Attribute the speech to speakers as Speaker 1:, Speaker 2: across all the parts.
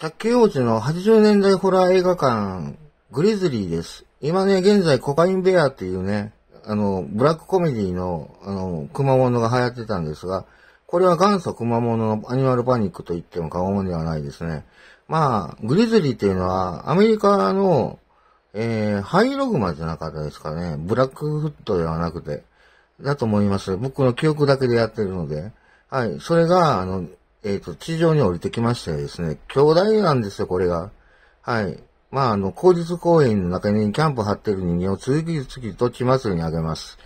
Speaker 1: 竹王子の80年代ホラー映画館、グリズリーです。今ね、現在コカインベアっていうね、あの、ブラックコメディの、あの、熊物が流行ってたんですが、これは元祖熊物のアニマルパニックと言っても過言ではないですね。まあ、グリズリーっていうのは、アメリカの、えー、ハイログマじゃなかったですかね。ブラックフットではなくて、だと思います。僕の記憶だけでやってるので。はい。それが、あの、えっ、ー、と、地上に降りてきましてですね、兄弟なんですよ、これが。はい。まあ、あの、公立公園の中にキャンプ張ってる人間を次々と地祭りにあげます。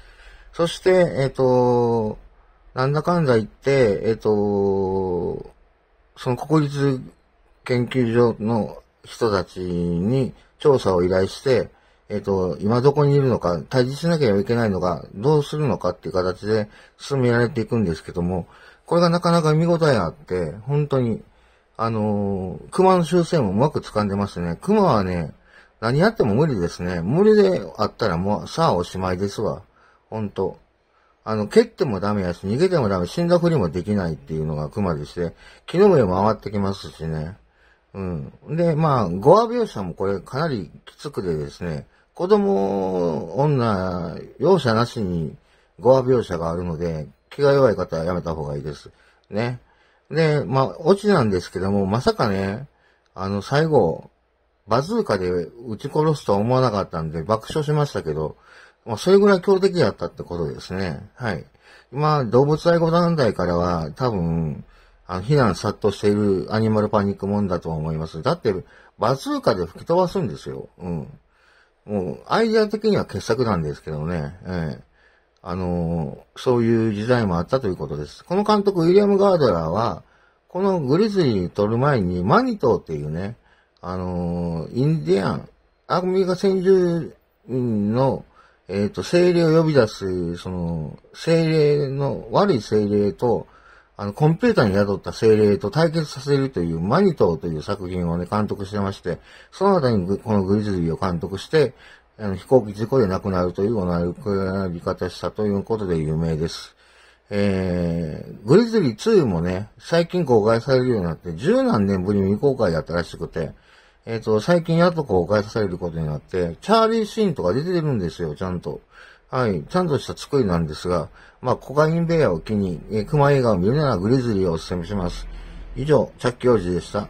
Speaker 1: そして、えっ、ー、と、なんだかんだ言って、えっ、ー、と、その国立研究所の人たちに調査を依頼して、えっ、ー、と、今どこにいるのか、退治しなければいけないのか、どうするのかっていう形で進められていくんですけども、これがなかなか見応えあって、本当に、あのー、熊の修正もうまく掴んでますね、熊はね、何やっても無理ですね。無理であったらもう、さあおしまいですわ。ほんと。あの、蹴ってもダメやし、逃げてもダメ、死んだふりもできないっていうのが熊でして、木の上も上がってきますしね。うん。で、まあ、ゴア描写もこれかなりきつくてですね、子供、女、容赦なしにゴア描写があるので、気が弱い方はやめた方がいいです。ね。で、まあ、オチなんですけども、まさかね、あの、最後、バズーカで撃ち殺すとは思わなかったんで爆笑しましたけど、まあ、それぐらい強敵だったってことですね。はい。まあ、動物愛護団体からは、多分、あの、避難殺到しているアニマルパニックもんだと思います。だって、バズーカで吹き飛ばすんですよ。うん。もう、アイデア的には傑作なんですけどね。ええーあの、そういう時代もあったということです。この監督、ウィリアム・ガードラーは、このグリズリー取る前に、マニトーっていうね、あの、インディアン、アメリカ先住の、えっ、ー、と、精霊を呼び出す、その、精霊の、悪い精霊と、あの、コンピューターに宿った精霊と対決させるという、マニトーという作品をね、監督してまして、その後にこのグリズリーを監督して、あの飛行機事故で亡くなるというような呼び方したということで有名です。えー、グリズリー2もね、最近公開されるようになって、十何年ぶりに未公開だったらしくて、えっ、ー、と、最近やっと公開されることになって、チャーリーシーンとか出てるんですよ、ちゃんと。はい、ちゃんとした作りなんですが、まあ、コカインベアを機に、えー、熊映画を見るならグリズリーをお勧めします。以上、チャッキー王子でした。